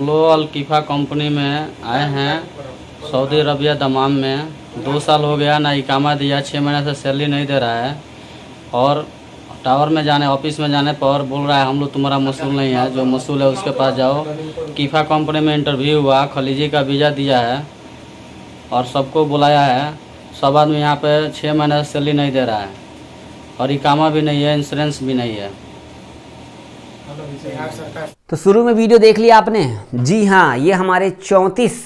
हम लोग अलकीफ़ा कंपनी में आए हैं सऊदी अरबिया दमाम में दो साल हो गया ना इकामा दिया छः महीने से सैलरी नहीं दे रहा है और टावर में जाने ऑफिस में जाने पर बोल रहा है हम लोग तुम्हारा मसूल नहीं है जो मसूल है उसके पास जाओ कीफ़ा कंपनी में इंटरव्यू हुआ खलीजी का वीज़ा दिया है और सबको बुलाया है सब आदमी यहाँ पर छः महीने से सैलरी नहीं दे रहा है और इकामा भी नहीं है इंश्योरेंस भी नहीं है तो शुरू में वीडियो देख लिया आपने जी हाँ ये हमारे चौंतीस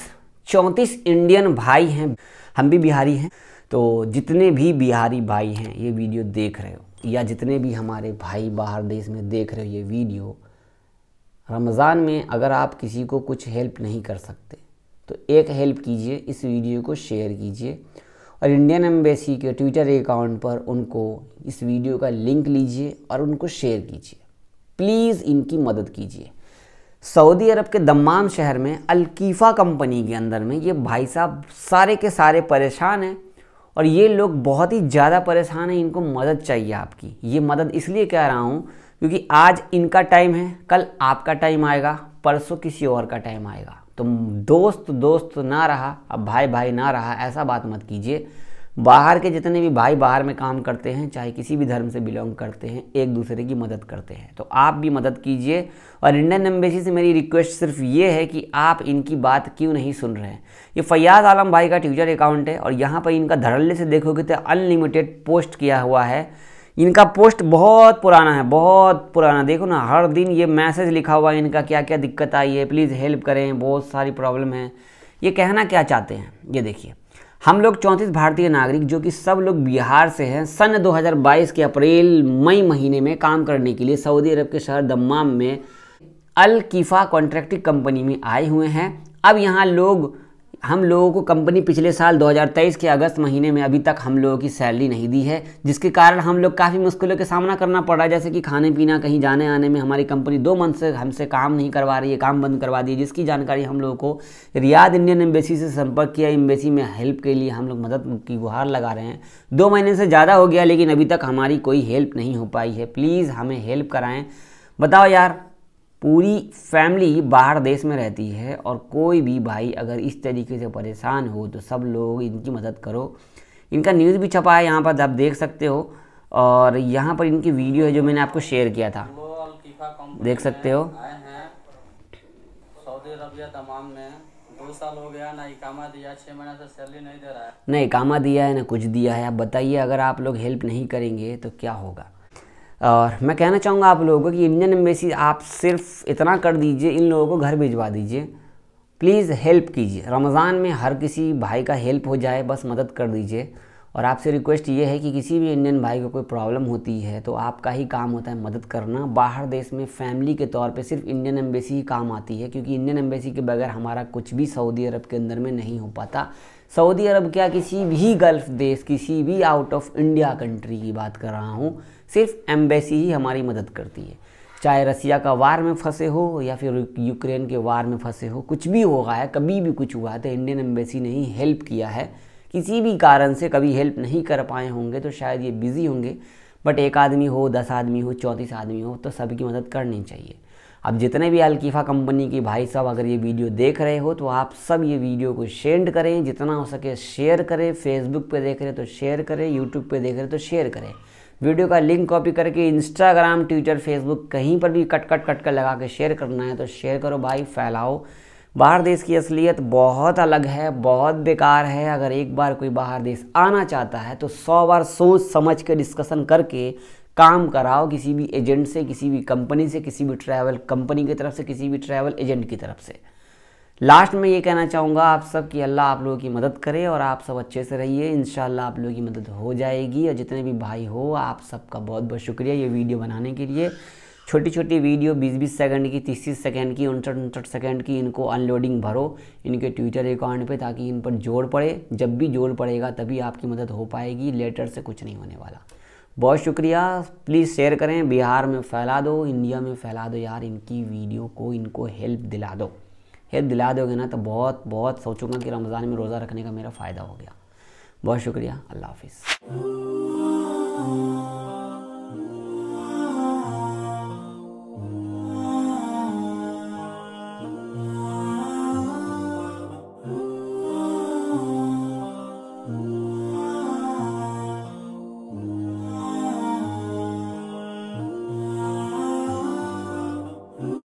चौंतीस इंडियन भाई हैं हम भी बिहारी हैं तो जितने भी बिहारी भाई हैं ये वीडियो देख रहे हो या जितने भी हमारे भाई बाहर देश में देख रहे हो ये वीडियो रमज़ान में अगर आप किसी को कुछ हेल्प नहीं कर सकते तो एक हेल्प कीजिए इस वीडियो को शेयर कीजिए और इंडियन एम्बेसी के ट्विटर अकाउंट पर उनको इस वीडियो का लिंक लीजिए और उनको शेयर कीजिए प्लीज़ इनकी मदद कीजिए सऊदी अरब के दम्माम शहर में अलकीफ़ा कंपनी के अंदर में ये भाई साहब सारे के सारे परेशान हैं और ये लोग बहुत ही ज़्यादा परेशान हैं इनको मदद चाहिए आपकी ये मदद इसलिए कह रहा हूँ क्योंकि आज इनका टाइम है कल आपका टाइम आएगा परसों किसी और का टाइम आएगा तो दोस्त दोस्त ना रहा अब भाई भाई ना रहा ऐसा बात मत कीजिए बाहर के जितने भी भाई बाहर में काम करते हैं चाहे किसी भी धर्म से बिलोंग करते हैं एक दूसरे की मदद करते हैं तो आप भी मदद कीजिए और इंडियन एम्बेसी से मेरी रिक्वेस्ट सिर्फ ये है कि आप इनकी बात क्यों नहीं सुन रहे हैं ये फैयाज़ आलम भाई का ट्विटर अकाउंट है और यहाँ पर इनका धड़ल्ले से देखोगे तो अनलिमिटेड पोस्ट किया हुआ है इनका पोस्ट बहुत पुराना है बहुत पुराना देखो ना हर दिन ये मैसेज लिखा हुआ है इनका क्या क्या दिक्कत आई है प्लीज़ हेल्प करें बहुत सारी प्रॉब्लम है ये कहना क्या चाहते हैं ये देखिए हम लोग चौंतीस भारतीय नागरिक जो कि सब लोग बिहार से हैं सन 2022 के अप्रैल मई महीने में काम करने के लिए सऊदी अरब के शहर दम्माम में अल कीफ़ा कॉन्ट्रैक्टिंग कंपनी में आए हुए हैं अब यहाँ लोग हम लोगों को कंपनी पिछले साल 2023 के अगस्त महीने में अभी तक हम लोगों की सैलरी नहीं दी है जिसके कारण हम लोग काफ़ी मुश्किलों का सामना करना पड़ रहा है जैसे कि खाने पीना कहीं जाने आने में हमारी कंपनी दो मंथ से हमसे काम नहीं करवा रही है काम बंद करवा दी है जिसकी जानकारी हम लोगों को रियाद इंडियन एम्बेसी से संपर्क किया एम्बेसी में हेल्प के लिए हम लोग मदद की गुहार लगा रहे हैं दो महीने से ज़्यादा हो गया लेकिन अभी तक हमारी कोई हेल्प नहीं हो पाई है प्लीज़ हमें हेल्प कराएँ बताओ यार पूरी फैमिली बाहर देश में रहती है और कोई भी भाई अगर इस तरीके से परेशान हो तो सब लोग इनकी मदद करो इनका न्यूज़ भी छपा है यहाँ पर आप देख सकते हो और यहाँ पर इनकी वीडियो है जो मैंने आपको शेयर किया था देख सकते हो सऊदी अरबिया तमाम में दो साल हो गया ना दिया महीना सैलरी नहीं दे रहा है दिया है ना कुछ दिया है आप बताइए अगर आप लोग हेल्प नहीं करेंगे तो क्या होगा और मैं कहना चाहूँगा आप लोगों को कि इंडियन एम्बेसी आप सिर्फ इतना कर दीजिए इन लोगों को घर भिजवा दीजिए प्लीज़ हेल्प कीजिए रमज़ान में हर किसी भाई का हेल्प हो जाए बस मदद कर दीजिए और आपसे रिक्वेस्ट ये है कि किसी भी इंडियन भाई को कोई प्रॉब्लम होती है तो आपका ही काम होता है मदद करना बाहर देश में फैमिली के तौर पे सिर्फ इंडियन एम्बेसी ही काम आती है क्योंकि इंडियन एम्बेसी के बगैर हमारा कुछ भी सऊदी अरब के अंदर में नहीं हो पाता सऊदी अरब क्या किसी भी गल्फ़ देश किसी भी आउट ऑफ इंडिया कंट्री की बात कर रहा हूँ सिर्फ एम्बेसी ही हमारी मदद करती है चाहे रसिया का वार में फंसे हो या फिर यूक्रेन के वार में फंसे हो कुछ भी होगा है कभी भी कुछ हुआ है तो इंडियन एम्बेसी ने ही हेल्प किया है किसी भी कारण से कभी हेल्प नहीं कर पाए होंगे तो शायद ये बिज़ी होंगे बट एक आदमी हो दस आदमी हो चौंतीस आदमी हो तो सबकी मदद करनी चाहिए अब जितने भी अल्कीफा कंपनी के भाई साहब अगर ये वीडियो देख रहे हो तो आप सब ये वीडियो को शेयर करें जितना हो सके शेयर करें फेसबुक पे देख रहे तो शेयर करें यूट्यूब पे देख रहे तो शेयर करें वीडियो का लिंक कॉपी करके इंस्टाग्राम ट्विटर फेसबुक कहीं पर भी कट कट कट कर लगा के शेयर करना है तो शेयर करो भाई फैलाओ बाहर देश की असलियत बहुत अलग है बहुत बेकार है अगर एक बार कोई बाहर देश आना चाहता है तो सौ बार सोच समझ के डिस्कशन करके काम कराओ किसी भी एजेंट से किसी भी कंपनी से किसी भी ट्रैवल कंपनी की तरफ से किसी भी ट्रैवल एजेंट की तरफ से लास्ट में ये कहना चाहूँगा आप सब कि अल्लाह आप लोगों की मदद करे और आप सब अच्छे से रहिए इन आप लोगों की मदद हो जाएगी और जितने भी भाई हो आप सबका बहुत बहुत शुक्रिया ये वीडियो बनाने के लिए छोटी छोटी वीडियो 20-20 सेकंड की 30-30 सेकंड की उनसठ उनसठ सेकंड की इनको अनलोडिंग भरो इनके ट्विटर अकाउंट पे ताकि इन पर जोर पड़े जब भी जोर पड़ेगा तभी आपकी मदद हो पाएगी लेटर से कुछ नहीं होने वाला बहुत शुक्रिया प्लीज़ शेयर करें बिहार में फैला दो इंडिया में फैला दो यार इनकी वीडियो को इनको हेल्प दिला दो हेल्प दिला दोगे ना तो बहुत बहुत सोचूंगा कि रमज़ान में रोज़ा रखने का मेरा फ़ायदा हो गया बहुत शुक्रिया अल्लाह हाफिज़